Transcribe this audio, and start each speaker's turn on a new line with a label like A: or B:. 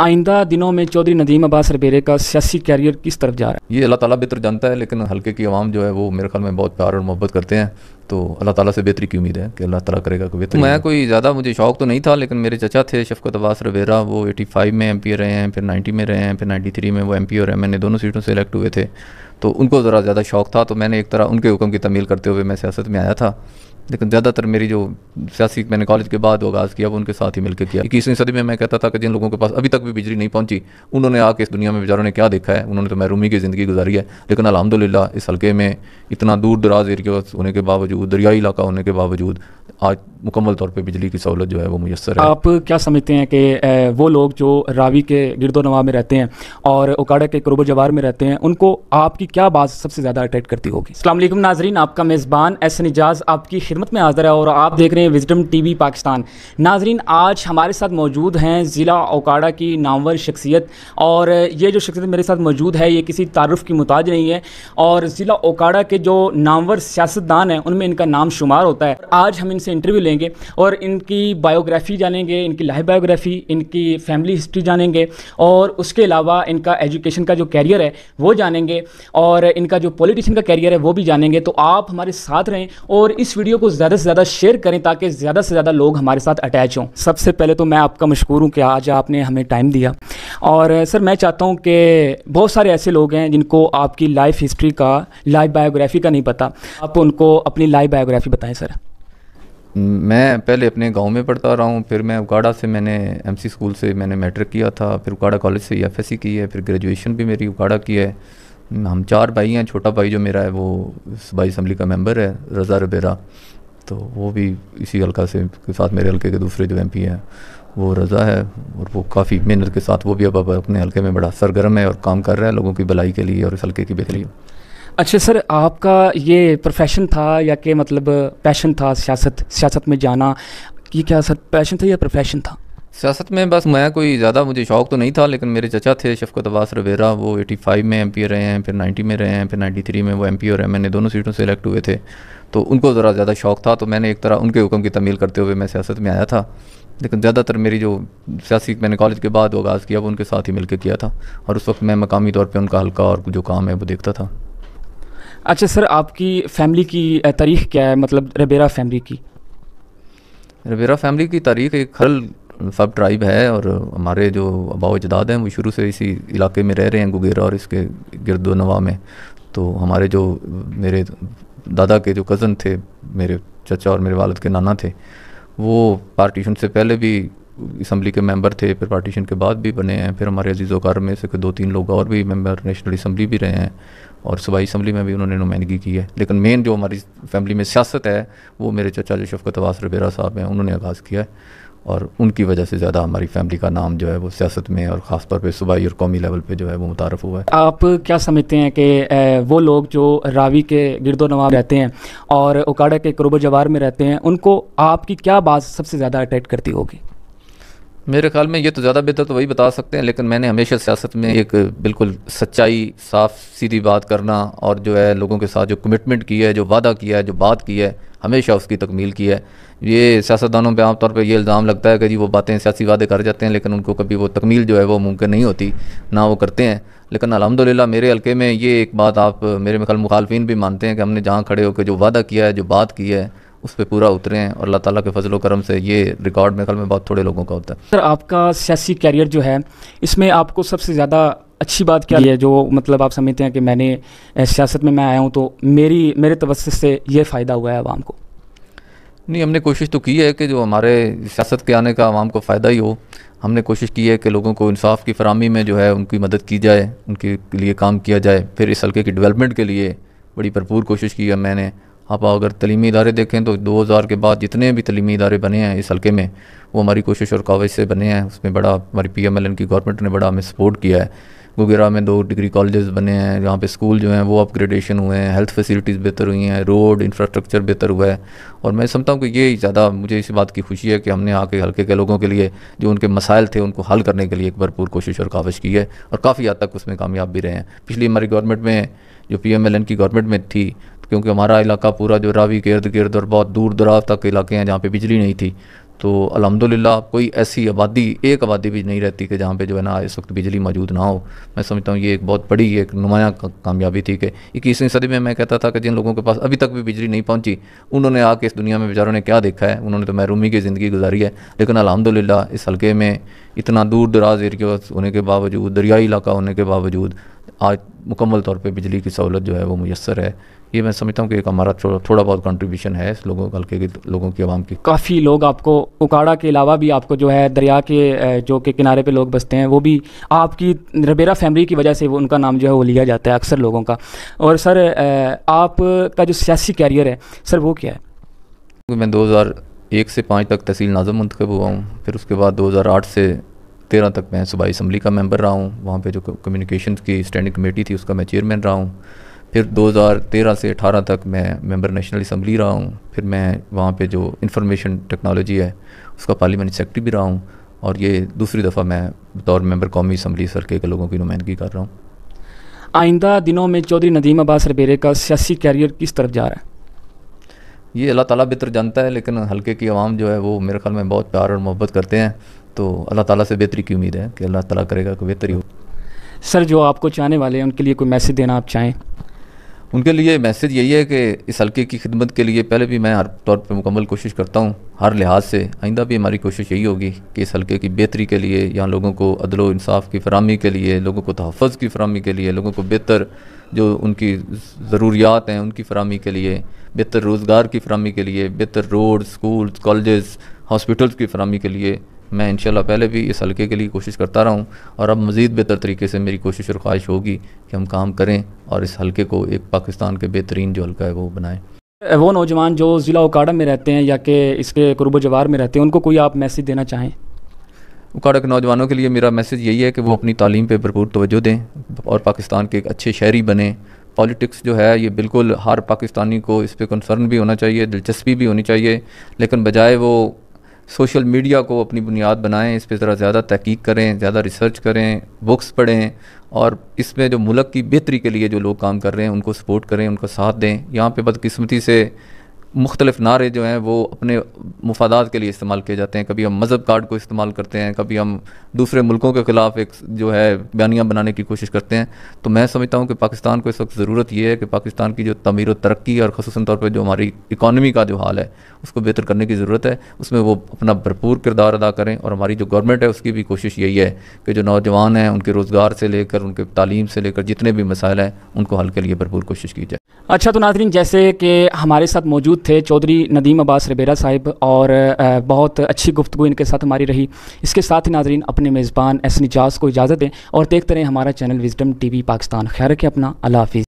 A: आइंदा दिनों में चौधरी नदीम अब्बास रबेरे का सियासी कैरियर किस तरफ जा रहा
B: है ये अल्लाह ताला बेहतर जानता है लेकिन हल्के की आवाम जो है वो मेरे ख्याल में बहुत प्यार और मोहब्बत करते हैं तो अल्लाह ताला से बेहतरी की उम्मीद है कि अल्लाह ताला करेगा कोई बेहतर मैं कोई ज़्यादा मुझे शौक तो नहीं था लेकिन मेरे चचा थे शफकत अब्बास रबेरा वो एटी फाइव में एम पी रहे हैं फिर नाइन्टी में रहे हैं फिर नाइन्टी थ्री में वो एम पी और एम एन ए दोनों सीटों से इलेक्ट हुए थे तो उनको ज़रा ज़्यादा शौक था तो मैंने एक तरह उनके हुक्म की तमील करते हुए मैं सियासत में आया था लेकिन ज़्यादातर मेरी जो सियासी मैंने कॉलेज के बाद आगाज़ किया वो उनके साथ ही मिलकर किया इक्कीसवीं सदी में मैं कहता था कि जिन लोगों के पास अभी तक भी बिजली नहीं पहुंची उन्होंने आके इस दुनिया में बेचारों ने क्या देखा है उन्होंने तो महरूमी की ज़िंदगी गुजारी है लेकिन अलहमदिल्ला इस हल्के में इतना दूर दराज एरिया होने के बावजूद दरियाई इलाका होने के बावजूद आज मुकम्मल तौर पर बिजली की सहूलत जो है वो मैसर है आप
A: क्या समझते हैं कि वो लोग जो रावी के गिरदो नवा में रहते हैं और उकाड़ा के करूब जवार में रहते हैं उनको आपकी क्या बात सबसे ज़्यादा अट्रैक्ट करती होगी अल्लाम नाजरीन आपका मेज़बान एहसन एजाज आपकी खिदमत में हाजिर है और आप देख रहे हैं विजडम टीवी पाकिस्तान नाजरीन आज हमारे साथ मौजूद हैं ज़िला ओकाड़ा की नामवर शख्सियत और ये जो शख्सियत मेरे साथ मौजूद है ये किसी तारफ़ की मुताज नहीं है और ज़िला ओकाड़ा के जो नामवर सियासतदान हैं उनमें इनका नाम शुमार होता है आज हम इनसे इंटरव्यू लेंगे और इनकी बायोग्राफ़ी जानेंगे इनकी लाइफ बायोग्राफ़ी इनकी फैमिली हिस्ट्री जानेंगे और उसके अलावा इनका एजुकेशन का जो कैरियर है वो जानेंगे और इनका जो पॉलिटिशन का कैरियर है वो भी जानेंगे तो आप हमारे साथ रहें और इस वीडियो को ज़्यादा से ज़्यादा शेयर करें ताकि ज़्यादा से ज़्यादा लोग हमारे साथ अटैच हों सबसे पहले तो मैं आपका मशहूर हूँ कि आज आपने हमें टाइम दिया और सर मैं चाहता हूँ कि बहुत सारे ऐसे लोग हैं जिनको आपकी लाइफ हिस्ट्री का लाइफ बायोग्राफी का नहीं पता आप उनको अपनी लाइफ बायोग्राफी बताएं सर
B: मैं पहले अपने गांव में पढ़ता रहा हूँ फिर मैं उकाड़ा से मैंने एमसी स्कूल से मैंने मैट्रिक किया था फिर उकाड़ा कॉलेज से एफएससी e की है फिर ग्रेजुएशन भी मेरी उकाड़ा की है हम चार भाई हैं छोटा भाई जो मेरा है वो सूबाई असम्बली का मेंबर है रज़ा रबेरा तो वो भी इसी हल्का से के साथ मेरे हल्के के दूसरे जो एम पी हैं वो रज़ा है और वो काफ़ी मेहनत
A: के साथ वो भी अब अब अपने हल्के में बड़ा सरगर्म है और काम कर रहा है लोगों की भलाई के लिए और इस हल्के की बेहतरी अच्छा सर आपका ये प्रोफेशन था या कि मतलब पैशन था सियासत सियासत में जाना ये क्या सर पैशन था या प्रोफेशन था
B: सियासत में बस मैं कोई ज़्यादा मुझे शौक तो नहीं था लेकिन मेरे चचा थे शफकत अब्बास रवेरा वो 85 में एम रहे हैं फिर 90 में रहे हैं फिर 93 में वो एम और हैं मैंने दोनों सीटों से इलेक्ट हुए थे तो उनको ज़रा ज़्यादा शौक था तो मैंने एक तरह उनके हुक्म की तमील करते हुए मैं सियासत में आया था लेकिन ज़्यादातर मेरी जो सियासी मैंने कॉलेज के बाद आगाज़ किया वो उनके साथ ही मिलकर किया था और उस वक्त मैं मकामी तौर पर उनका हल्का और जो काम है वो देखता था
A: अच्छा सर आपकी फ़ैमिली की तारीख क्या है मतलब रबेरा फैमिली की
B: रबेरा फैमिली की तारीख एक हल सब ट्राइब है और हमारे जो अबाव अजदाद हैं वो शुरू से इसी इलाके में रह रहे हैं गुगेरा और इसके गिरदोनवा नवा में तो हमारे जो मेरे दादा के जो कज़न थे मेरे चचा और मेरे वालद के नाना थे वो पार्टीशन से पहले भी इसम्बली के मेंबर थे फिर पार्टीशन के बाद भी बने हैं फिर हमारे अजीज़ वकार में से दो तीन लोग और भी मेंबर नेशनल इसम्बली भी रहे हैं और सूबाई इसम्बली में भी उन्होंने नुमाइंदगी की है लेकिन मेन जो हमारी फैमिली में सियासत है वो मेरे चचा जो शफकत वास रबेरा साहब हैं उन्होंने आगाज़ किया है और उनकी वजह से ज़्यादा हमारी फैमिली का नाम जो है वो सियासत में और ख़ास तौर पर सूबाई और कौमी लेवल पर जो है वो मुतारफ़ हुआ है
A: आप क्या समझते हैं कि वो लोग जो रावी के गिरदो नवाब रहते हैं और उकाड़ा के करूब जवार में रहते हैं उनको आपकी क्या बात सबसे ज़्यादा अट्रैक्ट करती होगी
B: मेरे ख्याल में ये तो ज़्यादा बेहतर तो वही बता सकते हैं लेकिन मैंने हमेशा सियासत में एक बिल्कुल सच्चाई साफ सीधी बात करना और जो है लोगों के साथ जो कमिटमेंट की है जो वादा किया है जो बात की है हमेशा उसकी तकमील की है ये सियासतदानों पर आमतौर पर यह इल्ज़ाम लगता है कि जी वो बातें सियासी वादे कर जाते हैं लेकिन उनको कभी वो तकमील जो है वो मुमकिन नहीं होती ना वो करते हैं लेकिन अलहमदिल्ला मेरे हल्के में ये एक बात आप मेरे ख्याल मुखालफी भी मानते हैं कि हमने जहाँ खड़े होकर जो वादा किया है जो बात की है उस पर पूरा उतरे हैं और अल्लाह ताला के फजलो करम से ये रिकॉर्ड मेरे ख्याल में बहुत थोड़े लोगों का होता है
A: सर आपका सियासी कैरियर जो है इसमें आपको सबसे ज़्यादा अच्छी बात क्या है जो मतलब आप समझते हैं कि मैंने सियासत में मैं आया हूँ तो मेरी मेरे तवस से ये फ़ायदा हुआ है आवाम को
B: नहीं हमने कोशिश तो की है कि जो हमारे सियासत के आने का आवाम को फ़ायदा ही हो हमने कोशिश की है कि लोगों को इंसाफ की फरहमी में जो है उनकी मदद की जाए उनके लिए काम किया जाए फिर इस हल्के की डेवलपमेंट के लिए बड़ी भरपूर कोशिश की है मैंने आप अगर तलीमी इदारे देखें तो दो हज़ार के बाद जितने भी तलीमी इदारे बने हैं इस हल्के में वो हमारी कोशिश और कावज से बने हैं उसमें बड़ा हमारी पी एम एल एन की गवर्नमेंट ने बड़ा हमें सपोर्ट किया है गुगेरा में दो डिग्री कॉलेज बने हैं जहाँ पे स्कूल जो हैं वो अपग्रेडेशन हुए हैं हेल्थ फैसिलिटीज़ बेहतर हुई हैं रोड इंफ्रास्ट्रक्चर बेहतर हुआ है और मैं समझता हूँ कि ये ज़्यादा मुझे इस बात की खुशी है कि हमने आके हल्के के लोगों के लिए जो उनके मसाइल थे उनको हल करने के लिए एक भरपूर कोशिश और काविश की है और काफ़ी हद तक उसमें कामयाब भी रहे हैं पिछली हमारी गवर्नमेंट में जो पी एम एल एन की गवर्नमेंट में थी क्योंकि हमारा इलाका पूरा जो रावी के इर्द गिर्द और बहुत दूर दराज तक इलाके हैं जहाँ पे बिजली नहीं थी तो अलहमदिल्ला कोई ऐसी आबादी एक आबादी भी नहीं रहती कि जहाँ पे जो है ना इस वक्त बिजली मौजूद ना हो मैं समझता हूँ ये एक बहुत बड़ी एक नुमाया कामयाबी थी कि इक्कीसवीं सदी में मैं कहता था कि जिन लोगों के पास अभी तक भी बिजली नहीं पहुँची उन्होंने आके इस दुनिया में बेचारों ने क्या देखा है उन्होंने तो महरूमी की ज़िंदगी गुजारी है लेकिन अलहमदिल्ला इस हल्के में इतना दूर दराज एरिया होने के बावजूद दरियाई इलाका होने के बावजूद आज मुकम्मल तौर पर बिजली की सहूलत जो है वो मैसर है ये मैं समझता हूँ कि एक हमारा थोड़ा थोड़ा बहुत कंट्रीब्यूशन है इस लोगों हल्के के लोगों की आवाम
A: की काफ़ी लोग आपको उकाड़ा के अलावा भी आपको जो है दरिया के जो के किनारे पे लोग बसते हैं वो भी आपकी रबेरा फैमिली की वजह से वो उनका नाम जो है वो लिया जाता है अक्सर लोगों का और सर आपका जो सियासी कैरियर है सर वो क्या है मैं दो हज़ार
B: एक से पाँच तक तहसील नाजम मंतखब हुआ हूँ फिर उसके बाद दो हज़ार आठ से तेरह तक मैं सूबाई इसम्बली का मेंबर रहा हूँ वहाँ पे जो कम्युनिकेशन की स्टैंडिंग कमेटी थी उसका मैं चेयरमैन रहा हूँ फिर 2013 से 18 तक मैं मेंबर नेशनल असम्बली रहा हूँ फिर मैं वहाँ पे जो इंफॉर्मेशन टेक्नोलॉजी है उसका पार्लियामेंट सेक्रेटरी भी रहा हूँ और ये दूसरी दफ़ा मैं बतौर मेंबर कौमी असम्बली सर के लोगों की नुमाइंदगी कर रहा हूँ
A: आइंदा दिनों में चौधरी नदीम अब्बास रबेरे का सियासी कैरियर किस तरफ जा रहा है ये
B: अल्लाह ताला बेहतर जानता है लेकिन हल्के की आवाम जो है वो मेरे ख्याल में बहुत प्यार और मोहब्बत करते हैं तो अल्लाह ताला से बेहतरी की उम्मीद है कि अल्लाह ताला करेगा कि बेहतरी हो सर जो आपको चाहने वाले हैं उनके लिए कोई मैसेज देना आप चाहें उनके लिए मैसेज यही है कि इस हल्के की खिदमत के लिए पहले भी मैं हर तौर पर मुकम्मल कोशिश करता हूँ हर लिहाज से आइंदा भी हमारी कोशिश यही होगी कि इस हल्के की बेहतरी के लिए यहाँ लोगों को अदलो इंसाफ की फरहमी के लिए लोगों को तहफ़ की फरहमी के लिए लोगों को बेहतर जो उनकी ज़रूरियात हैं उनकी फरहमी के लिए बेहतर रोज़गार की फरहमी के लिए बेहतर रोड स्कूल कॉलेज हॉस्पिटल्स की फरहमी के लिए मैं इंशाल्लाह पहले भी इस हल्के के लिए कोशिश करता रहा हूँ और अब मज़ीद बेहतर तरीके से मेरी कोशिश और ख्वाहिश होगी कि हम काम करें और इस हल्के को एक पाकिस्तान के बेहतरीन जो हल्का है वो बनाएँ
A: वो नौजवान जो ज़िला उकाड़ा में रहते हैं या कि इसके कुरब जवार में रहते हैं उनको कोई आप मैसेज देना चाहें
B: उकाड़ा के नौजवानों के लिए मेरा मैसेज यही है कि वो अपनी तालीम पर भरपूर तोजो दें और पाकिस्तान के एक अच्छे शहरी बने पॉलिटिक्स जो है ये बिल्कुल हर पाकिस्तानी को इस पर कंसर्न भी होना चाहिए दिलचस्पी भी होनी चाहिए लेकिन बजाय वो सोशल मीडिया को अपनी बुनियाद बनाएं इस पर ज़रा ज़्यादा तहकीक करें ज़्यादा रिसर्च करें बुक्स पढ़ें और इसमें जो मुल्क की बेहतरी के लिए जो लोग काम कर रहे हैं उनको सपोर्ट करें उनका साथ दें यहाँ पे बदकिस्मती से मुख्तलिफ़ नारे जो हैं वो अपने मफादात के लिए इस्तेमाल किए जाते हैं कभी हम मज़हब कार्ड को इस्तेमाल करते हैं कभी हम दूसरे मुल्कों के ख़िलाफ़ एक जो है बयानियाँ बनाने की कोशिश करते हैं तो मैं समझता हूँ कि पाकिस्तान को इस वक्त ज़रूरत यह है कि पाकिस्तान की जो तमीर व तरक्की और खसूस तौर पर जो हमारी इकानमी का जो हाल है उसको बेहतर करने की ज़रूरत है उसमें वो अपना भरपूर किरदार अदा करें और हमारी जो गवर्नमेंट है उसकी भी कोशिश यही है कि जो नौजवान हैं उनके रोज़गार से लेकर उनके तालीम से लेकर जितने भी मसाइल हैं उनको हल के लिए भरपूर कोशिश की जाए
A: अच्छा तो नाजरीन जैसे कि हमारे साथ मौजूद मौजूद थे चौधरी नदीम अब्बास रबेरा साहिब और बहुत अच्छी गुफ्तु इनके साथ हमारी रही इसके साथ ही नाजरीन अपने मेज़बान एस निजाज को इजाज़त दें और देखते रहें हमारा channel Wisdom T V Pakistan खैर के अपना अला हाफिज़